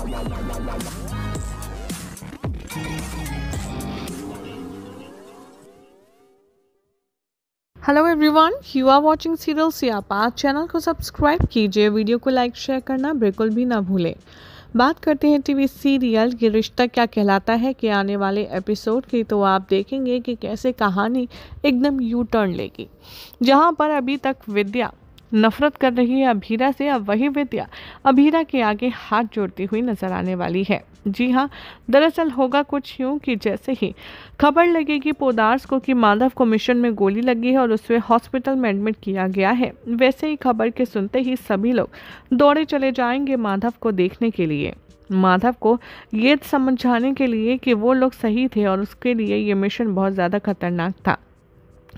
hello everyone you are watching serial Siyapa channel को subscribe कीजिए video को लाइक शेयर करना बिल्कुल भी ना भूले बात करते हैं टीवी सीरियल ये रिश्ता क्या कहलाता है कि आने वाले एपिसोड की तो आप देखेंगे कि कैसे कहानी एकदम यू टर्न लेगी जहां पर अभी तक विद्या नफरत कर रही है अभीरा से अब वही विद्या अभीरा के आगे हाथ जोड़ती हुई नजर आने वाली है जी हाँ दरअसल होगा कुछ यूं कि जैसे ही खबर लगेगी पोदार्स को कि माधव को मिशन में गोली लगी है और उसे हॉस्पिटल में एडमिट किया गया है वैसे ही खबर के सुनते ही सभी लोग दौड़े चले जाएंगे माधव को देखने के लिए माधव को ये समझाने के लिए कि वो लोग सही थे और उसके लिए ये मिशन बहुत ज़्यादा खतरनाक था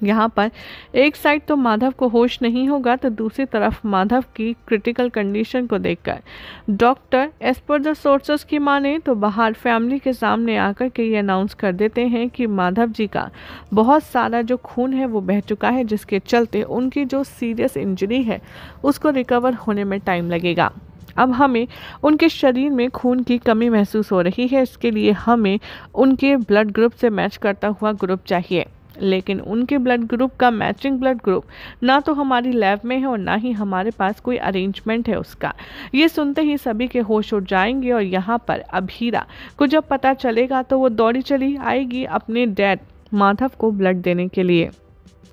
यहाँ पर एक साइड तो माधव को होश नहीं होगा तो दूसरी तरफ माधव की क्रिटिकल कंडीशन को देखकर doctor as per the sources की माने तो बाहर फैमिली के सामने आकर के ये अनाउंस कर देते हैं कि माधव जी का बहुत सारा जो खून है वो बह चुका है जिसके चलते उनकी जो सीरियस इंजरी है उसको रिकवर होने में टाइम लगेगा अब हमें उनके शरीर में खून की कमी महसूस हो रही है इसके लिए हमें उनके ब्लड ग्रुप से मैच करता हुआ ग्रुप चाहिए लेकिन उनके ब्लड ग्रुप का मैचिंग ब्लड ग्रुप ना तो हमारी लैब में है और ना ही हमारे पास कोई अरेंजमेंट है उसका ये सुनते ही सभी के होश उड़ जाएंगे और यहाँ पर अभीरा को जब पता चलेगा तो वो दौड़ी चली आएगी अपने डैड माधव को ब्लड देने के लिए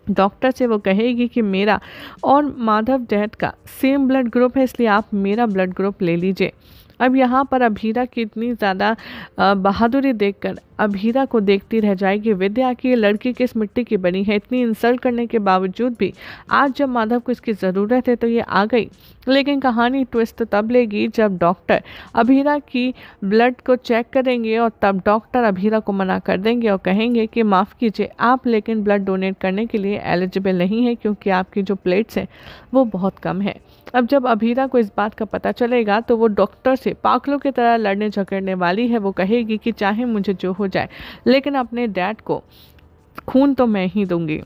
डॉक्टर से वो कहेगी कि मेरा और माधव डैड का सेम ब्लड ग्रुप है इसलिए आप मेरा ब्लड ग्रुप ले लीजिए अब यहाँ पर अभीरा की इतनी ज़्यादा बहादुरी देखकर अब हीरा को देखती रह जाएगी विद्या की लड़की किस मिट्टी की बनी है इतनी इंसल्ट करने के बावजूद भी आज जब माधव को इसकी ज़रूरत है तो ये आ गई लेकिन कहानी ट्विस्ट तब लेगी जब डॉक्टर अभीरा की ब्लड को चेक करेंगे और तब डॉक्टर अभीरा को मना कर देंगे और कहेंगे कि माफ़ कीजिए आप लेकिन ब्लड डोनेट करने के लिए एलिजिबल नहीं है क्योंकि आपकी जो प्लेट्स हैं वो बहुत कम है अब जब अभीरा को इस बात का पता चलेगा तो वो डॉक्टर से पाखलों की तरह लड़ने झगड़ने वाली है वो कहेगी कि चाहे मुझे जो हो जाए लेकिन अपने डैड को खून तो मैं ही दूंगी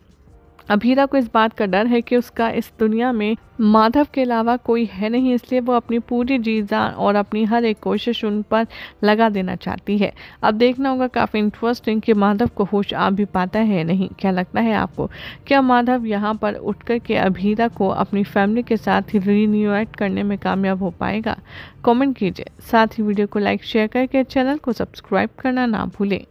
अभीरा को इस बात का डर है कि उसका इस दुनिया में माधव के अलावा कोई है नहीं इसलिए वो अपनी पूरी जीजान और अपनी हर एक कोशिश उन पर लगा देना चाहती है अब देखना होगा काफ़ी इंटरेस्टिंग कि माधव को होश आ भी पाता है नहीं क्या लगता है आपको क्या माधव यहाँ पर उठकर के अभीरा को अपनी फैमिली के साथ रीन्यूएट करने में कामयाब हो पाएगा कॉमेंट कीजिए साथ ही वीडियो को लाइक शेयर करके चैनल को सब्सक्राइब करना ना भूलें